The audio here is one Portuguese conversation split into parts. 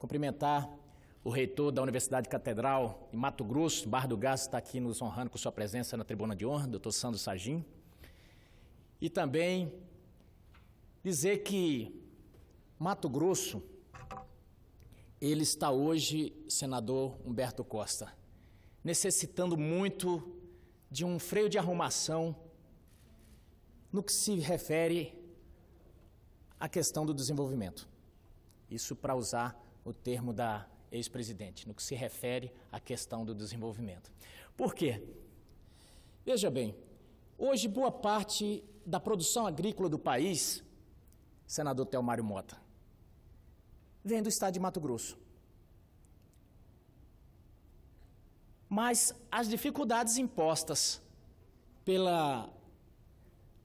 cumprimentar o reitor da Universidade Catedral de Mato Grosso, Bar do Gás, está aqui nos honrando com sua presença na tribuna de honra, doutor Sandro Sagim. E também dizer que Mato Grosso, ele está hoje, senador Humberto Costa, necessitando muito de um freio de arrumação no que se refere à questão do desenvolvimento. Isso para usar o termo da ex-presidente, no que se refere à questão do desenvolvimento. Por quê? Veja bem, hoje boa parte da produção agrícola do país, senador Telmário Mota, vem do estado de Mato Grosso. Mas as dificuldades impostas pela,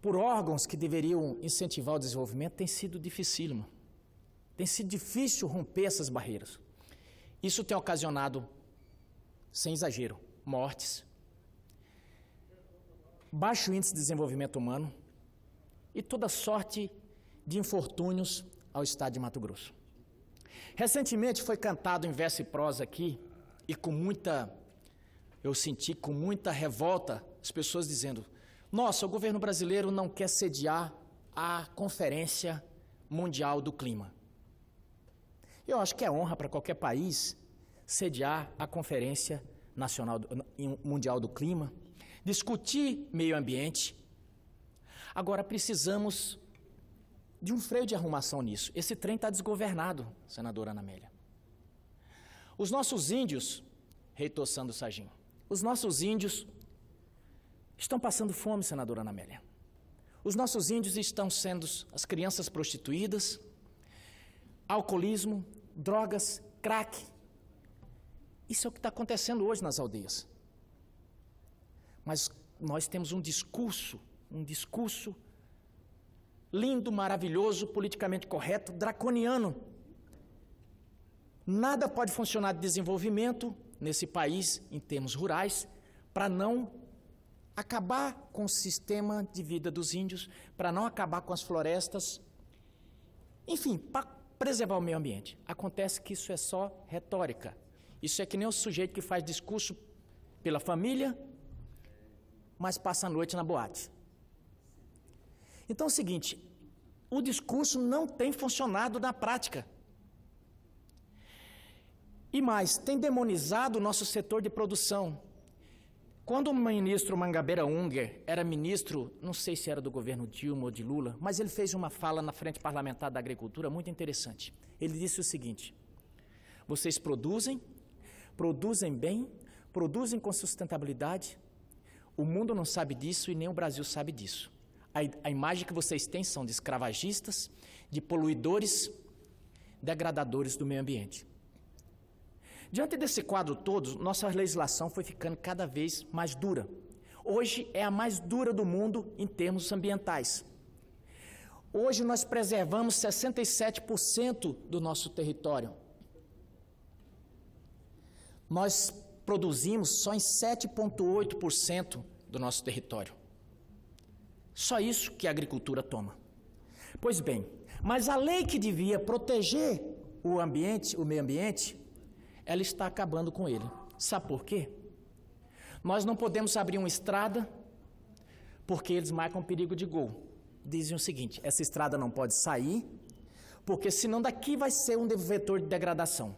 por órgãos que deveriam incentivar o desenvolvimento têm sido dificílima. Tem sido difícil romper essas barreiras. Isso tem ocasionado, sem exagero, mortes, baixo índice de desenvolvimento humano e toda sorte de infortúnios ao estado de Mato Grosso. Recentemente foi cantado em verso e prosa aqui, e com muita, eu senti com muita revolta as pessoas dizendo: nossa, o governo brasileiro não quer sediar a Conferência Mundial do Clima. Eu acho que é honra para qualquer país sediar a Conferência Nacional Mundial do Clima, discutir meio ambiente. Agora precisamos de um freio de arrumação nisso. Esse trem está desgovernado, senadora Ana Amélia. Os nossos índios, reitor Sandro Sagim, os nossos índios estão passando fome, senadora Ana Amélia. Os nossos índios estão sendo as crianças prostituídas, alcoolismo, drogas, crack. Isso é o que está acontecendo hoje nas aldeias. Mas nós temos um discurso, um discurso lindo, maravilhoso, politicamente correto, draconiano. Nada pode funcionar de desenvolvimento nesse país, em termos rurais, para não acabar com o sistema de vida dos índios, para não acabar com as florestas. Enfim, para preservar o meio ambiente. Acontece que isso é só retórica. Isso é que nem o sujeito que faz discurso pela família, mas passa a noite na boate. Então é o seguinte, o discurso não tem funcionado na prática. E mais, tem demonizado o nosso setor de produção. Quando o ministro Mangabeira Unger era ministro, não sei se era do governo Dilma ou de Lula, mas ele fez uma fala na frente parlamentar da agricultura muito interessante. Ele disse o seguinte: vocês produzem, produzem bem, produzem com sustentabilidade. O mundo não sabe disso e nem o Brasil sabe disso. A, a imagem que vocês têm são de escravagistas, de poluidores, degradadores do meio ambiente. Diante desse quadro todo, nossa legislação foi ficando cada vez mais dura. Hoje é a mais dura do mundo em termos ambientais. Hoje nós preservamos 67% do nosso território. Nós produzimos só em 7,8% do nosso território. Só isso que a agricultura toma. Pois bem, mas a lei que devia proteger o ambiente, o meio ambiente, ela está acabando com ele. Sabe por quê? Nós não podemos abrir uma estrada porque eles marcam perigo de gol. Dizem o seguinte: essa estrada não pode sair, porque senão daqui vai ser um vetor de degradação.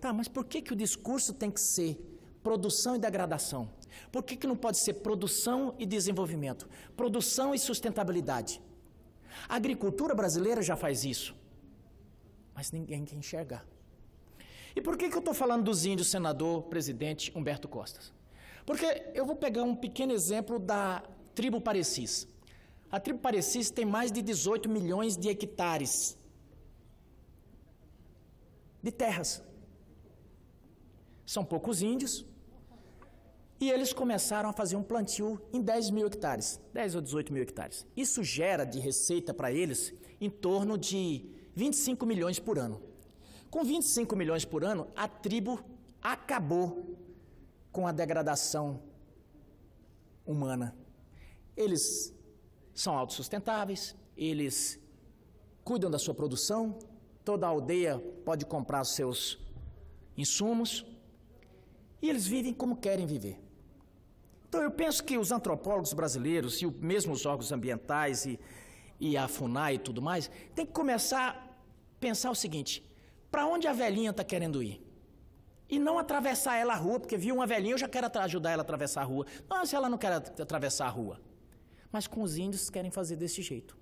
Tá, mas por que, que o discurso tem que ser produção e degradação? Por que, que não pode ser produção e desenvolvimento? Produção e sustentabilidade? A agricultura brasileira já faz isso, mas ninguém quer enxergar. E por que, que eu estou falando dos índios, senador, presidente Humberto Costas? Porque eu vou pegar um pequeno exemplo da tribo Parecis. A tribo Parecis tem mais de 18 milhões de hectares de terras. São poucos índios. E eles começaram a fazer um plantio em 10 mil hectares, 10 ou 18 mil hectares. Isso gera de receita para eles em torno de 25 milhões por ano. Com 25 milhões por ano, a tribo acabou com a degradação humana. Eles são autossustentáveis, eles cuidam da sua produção, toda a aldeia pode comprar seus insumos e eles vivem como querem viver. Então eu penso que os antropólogos brasileiros e mesmo os órgãos ambientais e, e a FUNAI e tudo mais, tem que começar a pensar o seguinte: para onde a velhinha está querendo ir. E não atravessar ela a rua, porque viu uma velhinha, eu já quero ajudar ela a atravessar a rua. Não, se ela não quer atravessar a rua. Mas com os índios querem fazer desse jeito.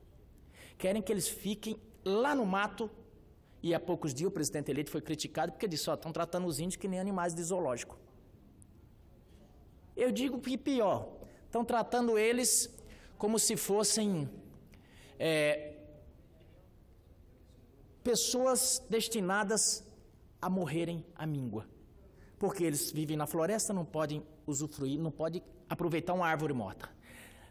Querem que eles fiquem lá no mato. E há poucos dias o presidente eleito foi criticado porque disse: ó, estão tratando os índios que nem animais de zoológico. Eu digo que pior, estão tratando eles como se fossem é, pessoas destinadas a morrerem à míngua. Porque eles vivem na floresta, não podem usufruir, não podem aproveitar uma árvore morta.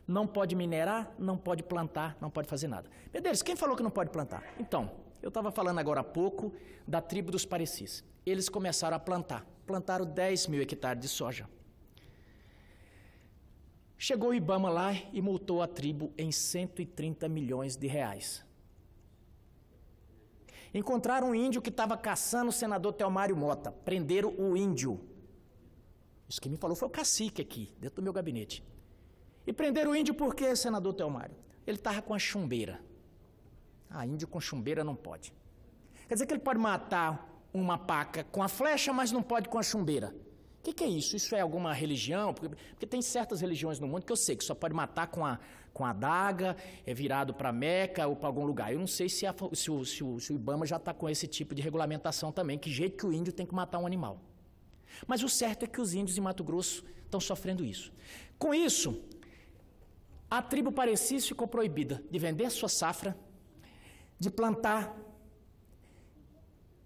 Não pode minerar, não pode plantar, não pode fazer nada. Medeiros, quem falou que não pode plantar? Então, eu estava falando agora há pouco da tribo dos Parecis. Eles começaram a plantar. Plantaram 10 mil hectares de soja. Chegou o Ibama lá e multou a tribo em 130 milhões de reais. Encontraram um índio que estava caçando o senador Telmário Mota. Prenderam o índio. Isso que me falou foi o cacique aqui, dentro do meu gabinete. E prenderam o índio por quê, senador Telmário? Ele estava com a chumbeira. Ah, índio com chumbeira não pode. Quer dizer que ele pode matar uma paca com a flecha, mas não pode com a chumbeira. O que, que, é isso? Isso é alguma religião? Porque, porque, tem certas religiões no mundo que eu sei que só pode matar com a, com a daga, é virado para Meca ou para algum lugar. Eu não sei se, a, se, o, se, o, se o Ibama já está com esse tipo de regulamentação também, que jeito que o índio tem que matar um animal. Mas o certo é que os índios em Mato Grosso estão sofrendo isso. Com isso, a tribo Parecis ficou proibida de vender sua safra, de plantar.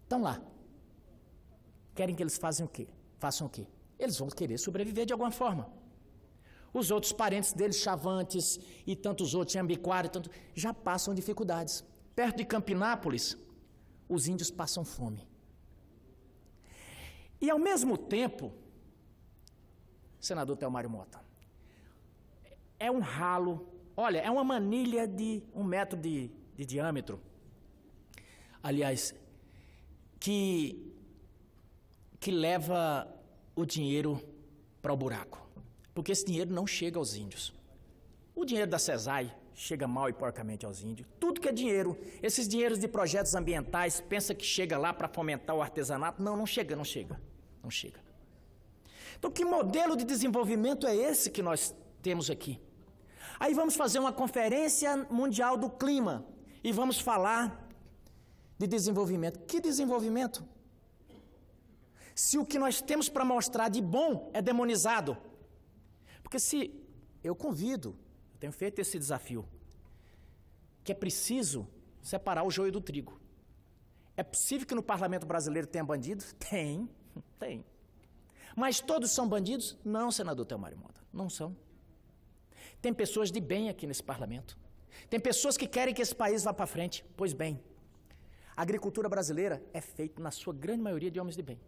Estão lá. Querem que eles façam o quê? façam o quê? Eles vão querer sobreviver de alguma forma. Os outros parentes deles, Chavantes e tantos outros, Ambiquário, tanto, já passam dificuldades. Perto de Campinápolis, os índios passam fome. E ao mesmo tempo, senador Telmário Mota, é um ralo, olha, é uma manilha de um metro de, de diâmetro. Aliás, que que leva o dinheiro para o buraco. Porque esse dinheiro não chega aos índios. O dinheiro da CESAI chega mal e porcamente aos índios. Tudo que é dinheiro, esses dinheiros de projetos ambientais, pensa que chega lá para fomentar o artesanato. Não, não chega, não chega. Não chega. Então, que modelo de desenvolvimento é esse que nós temos aqui? Aí vamos fazer uma conferência mundial do clima e vamos falar de desenvolvimento. Que desenvolvimento? se o que nós temos para mostrar de bom é demonizado. Porque se eu convido, eu tenho feito esse desafio, que é preciso separar o joio do trigo. É possível que no parlamento brasileiro tenha bandido? Tem, tem. Mas todos são bandidos? Não, senador Telmário Mota, não são. Tem pessoas de bem aqui nesse parlamento. Tem pessoas que querem que esse país vá para frente. Pois bem, a agricultura brasileira é feita, na sua grande maioria, de homens de bem.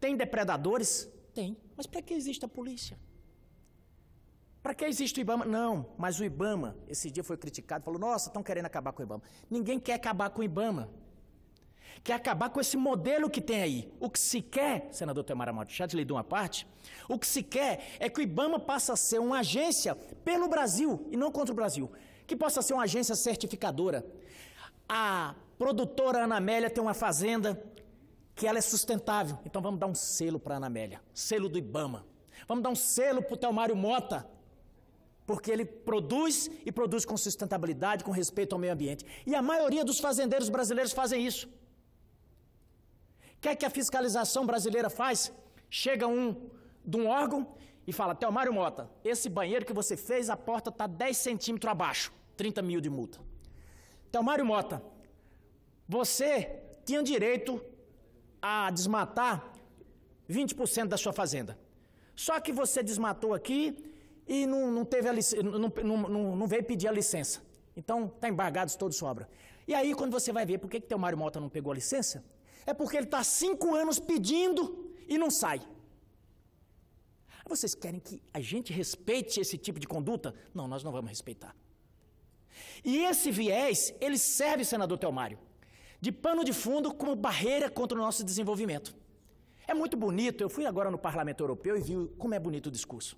Tem depredadores? Tem. Mas para que existe a polícia? Para que existe o Ibama? Não, mas o Ibama, esse dia foi criticado, falou: nossa, estão querendo acabar com o Ibama. Ninguém quer acabar com o Ibama. Quer acabar com esse modelo que tem aí. O que se quer, senador Temara Machado, lhe dou uma parte, o que se quer é que o Ibama passe a ser uma agência pelo Brasil e não contra o Brasil. Que possa ser uma agência certificadora. A produtora Ana Amélia tem uma fazenda, que ela é sustentável. Então vamos dar um selo para a Anamélia, selo do Ibama. Vamos dar um selo para o Telmário Mota, porque ele produz e produz com sustentabilidade, com respeito ao meio ambiente. E a maioria dos fazendeiros brasileiros fazem isso. O que que a fiscalização brasileira faz? Chega um de um órgão e fala, Telmário Mota, esse banheiro que você fez, a porta está 10 centímetros abaixo, 30 mil de multa. Telmário Mota, você tinha direito a desmatar 20% da sua fazenda. Só que você desmatou aqui e não, não teve não, não, não, veio pedir a licença. Então, está embargado todo sua obra. E aí, quando você vai ver por que, que teu Mário Mota não pegou a licença, é porque ele está cinco anos pedindo e não sai. Vocês querem que a gente respeite esse tipo de conduta? Não, nós não vamos respeitar. E esse viés, ele serve, senador Telmário de pano de fundo como barreira contra o nosso desenvolvimento. É muito bonito, eu fui agora no Parlamento Europeu e vi como é bonito o discurso.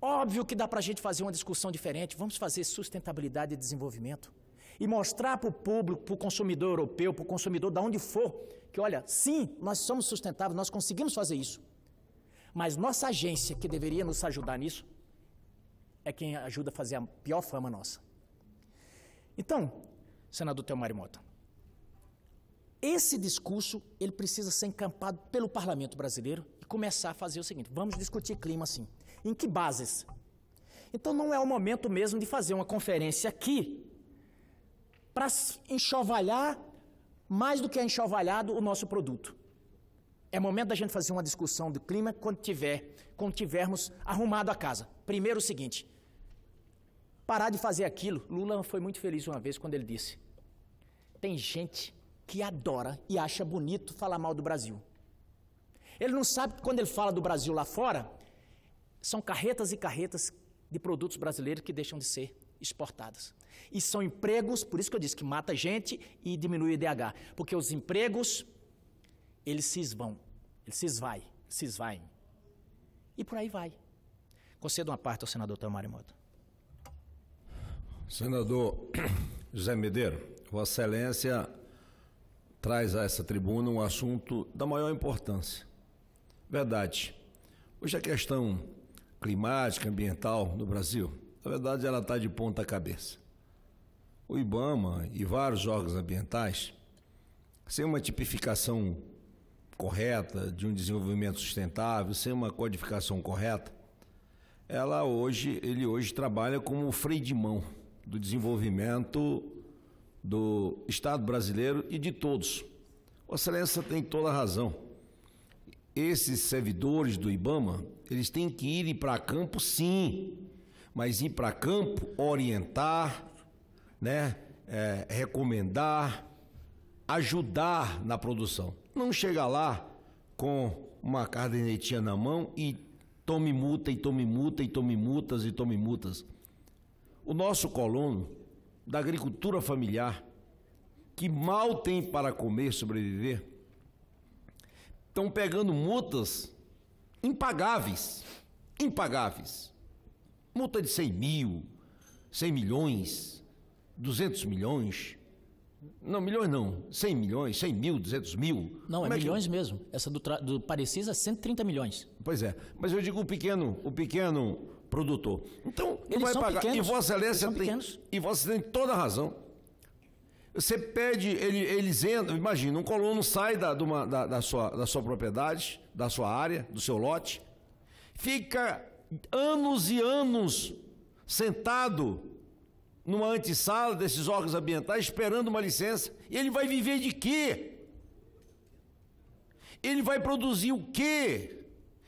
Óbvio que dá para a gente fazer uma discussão diferente, vamos fazer sustentabilidade e desenvolvimento. E mostrar para o público, para o consumidor europeu, para o consumidor de onde for, que olha, sim, nós somos sustentáveis, nós conseguimos fazer isso. Mas nossa agência, que deveria nos ajudar nisso, é quem ajuda a fazer a pior fama nossa. Então, senador Teomário Mota. Esse discurso ele precisa ser encampado pelo parlamento brasileiro e começar a fazer o seguinte, vamos discutir clima sim. Em que bases? Então não é o momento mesmo de fazer uma conferência aqui para enxovalhar mais do que é enxovalhado o nosso produto. É momento da gente fazer uma discussão do clima quando tiver, quando tivermos arrumado a casa. Primeiro o seguinte, parar de fazer aquilo. Lula foi muito feliz uma vez quando ele disse: tem gente que adora e acha bonito falar mal do Brasil. Ele não sabe que quando ele fala do Brasil lá fora, são carretas e carretas de produtos brasileiros que deixam de ser exportados. E são empregos, por isso que eu disse que mata gente e diminui o IDH, porque os empregos eles se esvão, eles se esvai, se esvaem. E por aí vai. Concedo uma parte ao senador Tamari Moto. Senador José Medeiro, Vossa Excelência traz a essa tribuna um assunto da maior importância. Verdade. Hoje a questão climática, ambiental no Brasil, na verdade, ela está de ponta cabeça. O IBAMA e vários órgãos ambientais, sem uma tipificação correta de um desenvolvimento sustentável, sem uma codificação correta, ela hoje, ele hoje trabalha como o freio de mão do desenvolvimento do Estado brasileiro e de todos. Vossa Excelência tem toda a razão. Esses servidores do IBAMA, eles têm que ir para campo, sim, mas ir para campo, orientar, né, é, recomendar, ajudar na produção. Não chegar lá com uma cadernetinha na mão e tome multa, e tome multa, e tome multas, e tome multas. O nosso colono, da agricultura familiar, que mal tem para comer, e sobreviver, estão pegando multas impagáveis. Impagáveis. Multa de 100 mil, 100 milhões, 200 milhões. Não, milhões não. 100 milhões, 100 mil, 200 mil. Não, é Como é, milhões que... mesmo. Essa do, tra... do Parecis é 130 milhões. Pois é. Mas eu digo o pequeno, o pequeno produtor. Então, Eles vai pagar. Pequenos. E Vossa Excelência tem, e Vossa tem toda a razão. Você pede, ele, eles entram, imagina, um colono sai da, uma, da, da, sua, da sua propriedade, da sua área, do seu lote, fica anos e anos sentado numa antessala desses órgãos ambientais esperando uma licença. E ele vai viver de quê? Ele vai produzir o quê?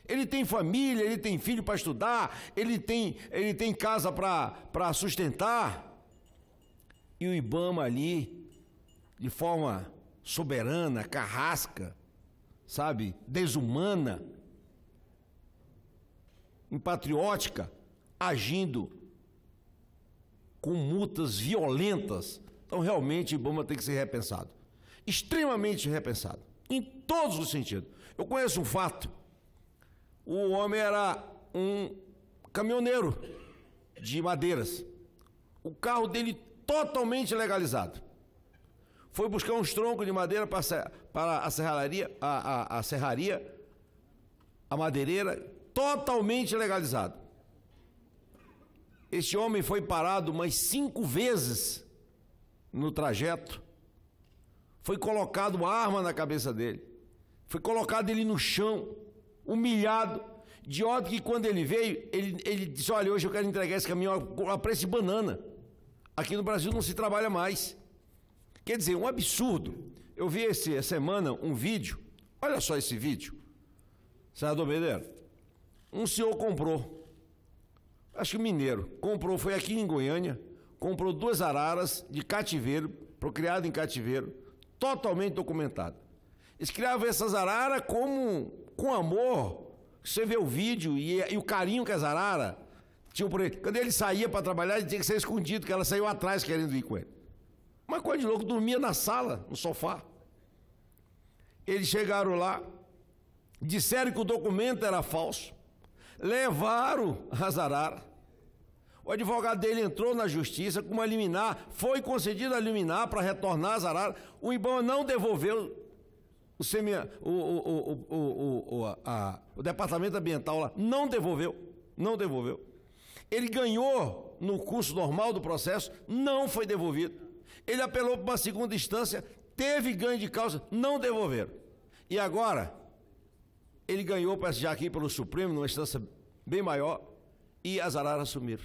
Ele tem família, ele tem filho para estudar, ele tem, ele tem casa para sustentar. E o Ibama ali, de forma soberana, carrasca, sabe, desumana, impatriótica, agindo com multas violentas. Então, realmente, o Ibama tem que ser repensado extremamente repensado, em todos os sentidos. Eu conheço um fato o homem era um caminhoneiro de madeiras. O carro dele totalmente legalizado. Foi buscar uns troncos de madeira para, a a, a, a serraria, a madeireira, totalmente legalizado. Este homem foi parado umas cinco vezes no trajeto. Foi colocado uma arma na cabeça dele. Foi colocado ele no chão humilhado, de modo que quando ele veio, ele, ele disse: Olha, hoje eu quero entregar esse caminhão a preço de banana. Aqui no Brasil não se trabalha mais. Quer dizer, um absurdo. Eu vi esse, essa semana um vídeo, olha só esse vídeo, senador Medeiro. Um senhor comprou, acho que mineiro, comprou, foi aqui em Goiânia, comprou duas araras de cativeiro, procriado em cativeiro, totalmente documentada Eles criavam essas araras como com amor. Você vê o vídeo e, é, e o carinho que a Zarara tinha por ele. Quando ele saía para trabalhar, ele tinha que ser escondido, que ela saiu atrás querendo ir com ele. Uma coisa de louco, dormia na sala, no sofá. Eles chegaram lá, disseram que o documento era falso, levaram a Zarara. O advogado dele entrou na justiça com uma liminar, foi concedida a liminar para retornar a Zarara. O Ibama não devolveu o, semi, o, o, o, o, a, o departamento ambiental lá não devolveu, não devolveu. Ele ganhou no curso normal do processo, não foi devolvido. Ele apelou para uma segunda instância, teve ganho de causa, não devolveram. E agora, ele ganhou para já aqui pelo Supremo, numa instância bem maior, e as araras assumiram.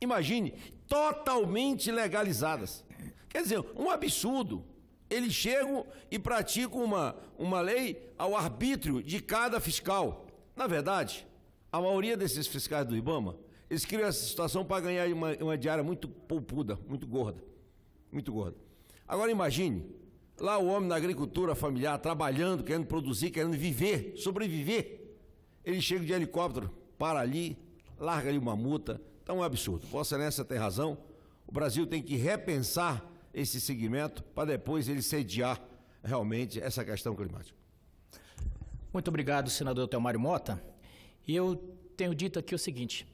Imagine, totalmente legalizadas. Quer dizer, um absurdo. Eles chegam e praticam uma, uma lei ao arbítrio de cada fiscal. Na verdade, a maioria desses fiscais do Ibama, eles criam essa situação para ganhar uma, uma diária muito poupuda, muito gorda. Muito gorda. Agora imagine, lá o homem na agricultura familiar, trabalhando, querendo produzir, querendo viver, sobreviver. Ele chega de helicóptero, para ali, larga ali uma multa. Então é um absurdo. Vossa Excelência tem razão. O Brasil tem que repensar esse segmento para depois ele sediar realmente essa questão climática. Muito obrigado, senador Telmário Mota. E eu tenho dito aqui o seguinte: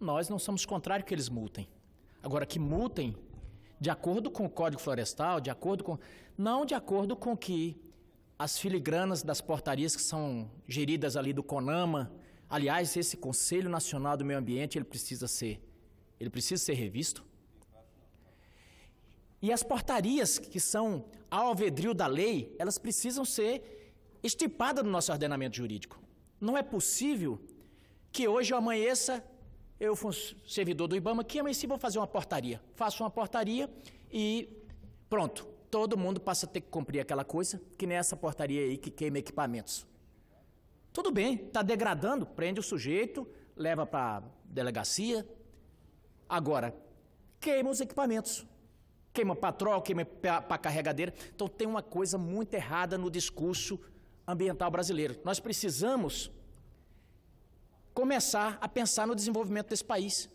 nós não somos contrários que eles multem. Agora, que multem de acordo com o Código Florestal, de acordo com. Não de acordo com que as filigranas das portarias que são geridas ali do CONAMA. Aliás, esse Conselho Nacional do Meio Ambiente, ele precisa ser. Ele precisa ser revisto. E as portarias que são ao alvedrio da lei, elas precisam ser estipadas no nosso ordenamento jurídico. Não é possível que hoje eu amanheça, eu fui servidor do IBAMA, que amanheci vou fazer uma portaria. Faço uma portaria e pronto, todo mundo passa a ter que cumprir aquela coisa, que nem essa portaria aí que queima equipamentos. Tudo bem, está degradando, prende o sujeito, leva para a delegacia. Agora, queima os equipamentos queima para patrol, queima para carregadeira. Então tem uma coisa muito errada no discurso ambiental brasileiro. Nós precisamos começar a pensar no desenvolvimento desse país.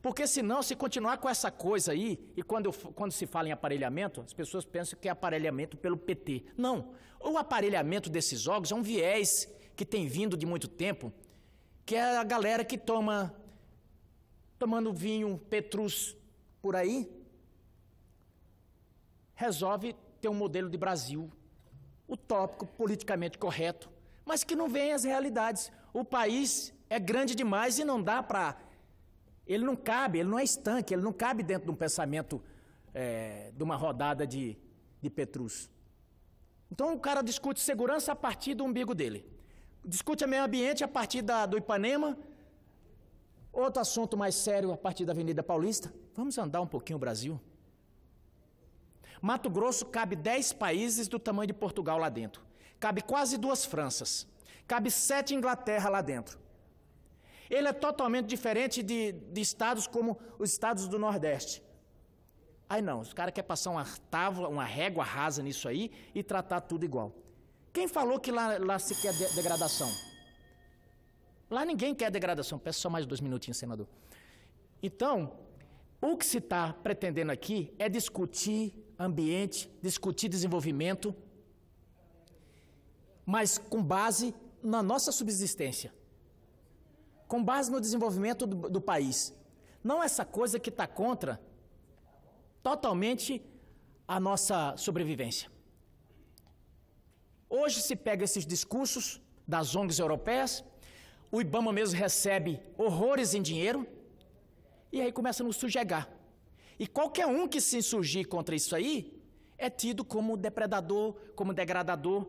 Porque senão, se continuar com essa coisa aí, e quando, quando se fala em aparelhamento, as pessoas pensam que é aparelhamento pelo PT. Não. O aparelhamento desses jogos é um viés que tem vindo de muito tempo, que é a galera que toma tomando vinho, petrus por aí, resolve ter um modelo de Brasil utópico, politicamente correto, mas que não vem às realidades. O país é grande demais e não dá para. Ele não cabe, ele não é estanque, ele não cabe dentro de um pensamento é, de uma rodada de, de Petrus. Então o cara discute segurança a partir do umbigo dele. Discute meio ambiente a partir da, do Ipanema. Outro assunto mais sério a partir da Avenida Paulista. Vamos andar um pouquinho o Brasil. Mato Grosso cabe 10 países do tamanho de Portugal lá dentro. Cabe quase duas Franças. Cabe sete Inglaterra lá dentro. Ele é totalmente diferente de, de estados como os estados do Nordeste. Aí não, os caras querem passar uma tábua, uma régua rasa nisso aí e tratar tudo igual. Quem falou que lá, lá se quer de degradação? Lá ninguém quer degradação. Peço só mais dois minutinhos, senador. Então, o que se está pretendendo aqui é discutir ambiente, discutir desenvolvimento, mas com base na nossa subsistência, com base no desenvolvimento do, do país. Não essa coisa que está contra totalmente a nossa sobrevivência. Hoje se pega esses discursos das ONGs europeias, o Ibama mesmo recebe horrores em dinheiro, e aí começa a nos sujegar. E qualquer um que se insurgir contra isso aí é tido como depredador, como degradador.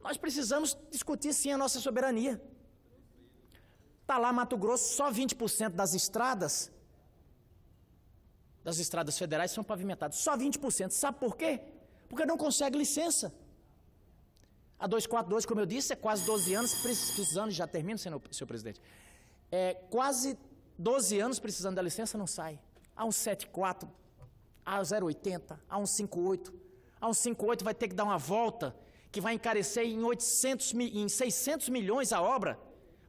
Nós precisamos discutir sim a nossa soberania. Está lá Mato Grosso, só 20% das estradas, das estradas federais são pavimentadas. Só 20%. Sabe por quê? Porque não consegue licença. A 242, como eu disse, é quase 12 anos precisando, já termino, senhor, senhor presidente, é quase 12 anos precisando da licença, não sai a 174, 74, a 080, a 158. 58. A um vai ter que dar uma volta que vai encarecer em 800 em 600 milhões a obra.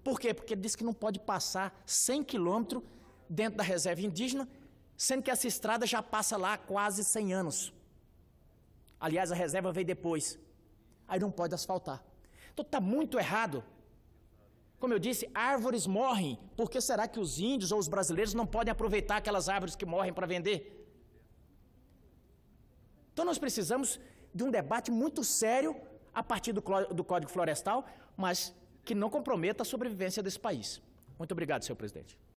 Por quê? Porque ele disse que não pode passar 100 quilômetros dentro da reserva indígena, sendo que essa estrada já passa lá há quase 100 anos. Aliás, a reserva veio depois. Aí não pode asfaltar. Então está muito errado como eu disse, árvores morrem. Por que será que os índios ou os brasileiros não podem aproveitar aquelas árvores que morrem para vender? Então nós precisamos de um debate muito sério a partir do, do Código Florestal, mas que não comprometa a sobrevivência desse país. Muito obrigado, senhor presidente.